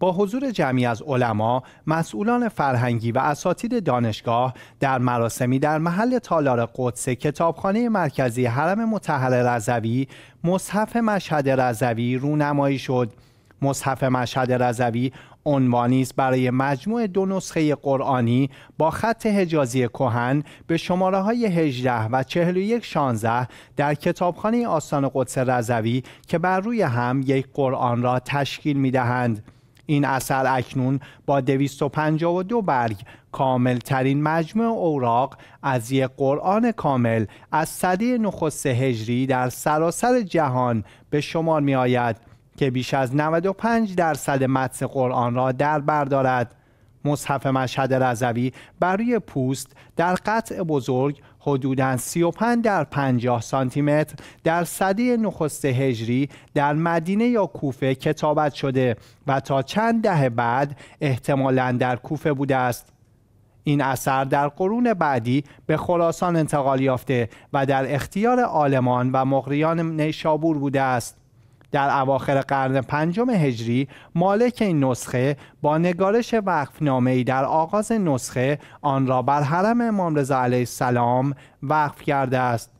با حضور جمعی از علما، مسئولان فرهنگی و اساتید دانشگاه در مراسمی در محل تالار قدس کتابخانه مرکزی حرم مطهر رضوی مصحف مشهد رضوی رونمایی شد. مصحف مشهد رضوی عنوانی است برای مجموع دو نسخه قرآنی با خط حجازی کهن به شماره های 18 و 41 16 در کتابخانه آستان قدس رضوی که بر روی هم یک قرآن را تشکیل می‌دهند این اثر اکنون با 252 برگ کامل ترین مجموع اوراق از یک قرآن کامل از صده نخست هجری در سراسر جهان به شمار می آید که بیش از 95 درصد متن قرآن را در بردارد مصحف مشهد رضوی برای پوست در قطع بزرگ حدوداً 35 در 50 سانتی متر در سده نخست هجری در مدینه یا کوفه کتابت شده و تا چند دهه بعد احتمالاً در کوفه بوده است. این اثر در قرون بعدی به خراسان انتقال یافته و در اختیار آلمان و مغریان نیشابور بوده است. در اواخر قرن پنجم هجری مالک این نسخه با نگارش وقف ای در آغاز نسخه آن را بر حرم امام رضا علیه السلام وقف کرده است